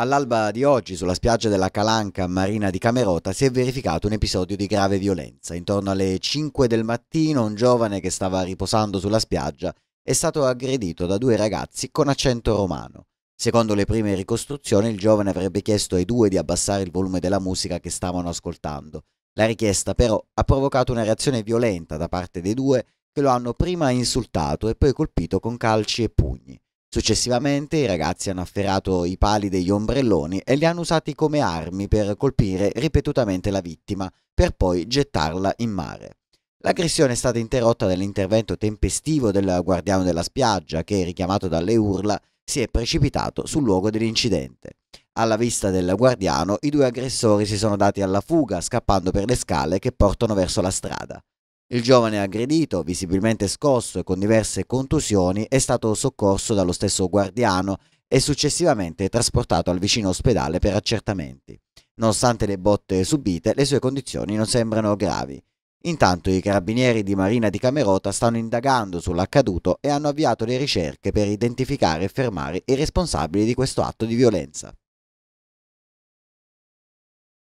All'alba di oggi, sulla spiaggia della Calanca, marina di Camerota, si è verificato un episodio di grave violenza. Intorno alle 5 del mattino, un giovane che stava riposando sulla spiaggia è stato aggredito da due ragazzi con accento romano. Secondo le prime ricostruzioni, il giovane avrebbe chiesto ai due di abbassare il volume della musica che stavano ascoltando. La richiesta, però, ha provocato una reazione violenta da parte dei due che lo hanno prima insultato e poi colpito con calci e pugni. Successivamente i ragazzi hanno afferrato i pali degli ombrelloni e li hanno usati come armi per colpire ripetutamente la vittima, per poi gettarla in mare. L'aggressione è stata interrotta dall'intervento tempestivo del guardiano della spiaggia che, richiamato dalle urla, si è precipitato sul luogo dell'incidente. Alla vista del guardiano, i due aggressori si sono dati alla fuga, scappando per le scale che portano verso la strada. Il giovane aggredito, visibilmente scosso e con diverse contusioni, è stato soccorso dallo stesso guardiano e successivamente trasportato al vicino ospedale per accertamenti. Nonostante le botte subite, le sue condizioni non sembrano gravi. Intanto i carabinieri di Marina di Camerota stanno indagando sull'accaduto e hanno avviato le ricerche per identificare e fermare i responsabili di questo atto di violenza.